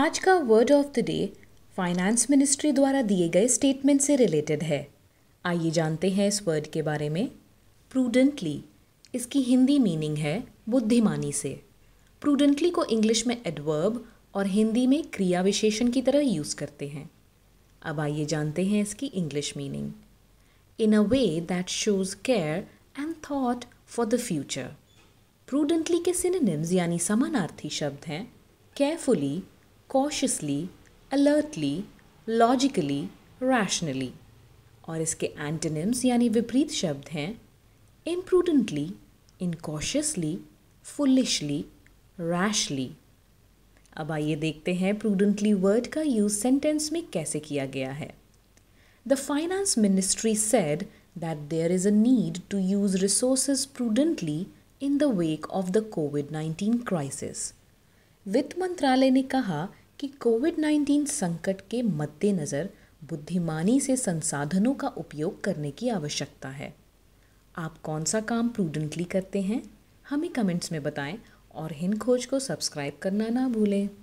आज का word of the day finance ministry द्वारा दिए गए स्टेटमेंट से रिलेटेड है आइए जानते हैं इस वर्ड के बारे में प्रूडेंटली इसकी हिंदी मीनिंग है बुद्धिमानी से प्रूडेंटली को इंग्लिश में एडवर्ब और हिंदी में क्रिया विशेषण की तरह यूज़ करते हैं अब आइए जानते हैं इसकी English meaning in a way that shows care and thought for the future prudently के सिनेनिम्स यानी समानार्थी शब्द हैं carefully cautiously alertly logically rationally और इसके एंटनिम्स यानी विपरीत शब्द हैं इम्प्रूडेंटली इनकॉशियसली फुलिशली रैशली अब आइए देखते हैं प्रूडेंटली वर्ड का यूज सेंटेंस में कैसे किया गया है the finance ministry said that there is a need to use resources prudently in the wake of the COVID nineteen crisis वित्त मंत्रालय ने कहा कि कोविड 19 संकट के मद्देनज़र बुद्धिमानी से संसाधनों का उपयोग करने की आवश्यकता है आप कौन सा काम प्रूडेंटली करते हैं हमें कमेंट्स में बताएं और हिंद खोज को सब्सक्राइब करना ना भूलें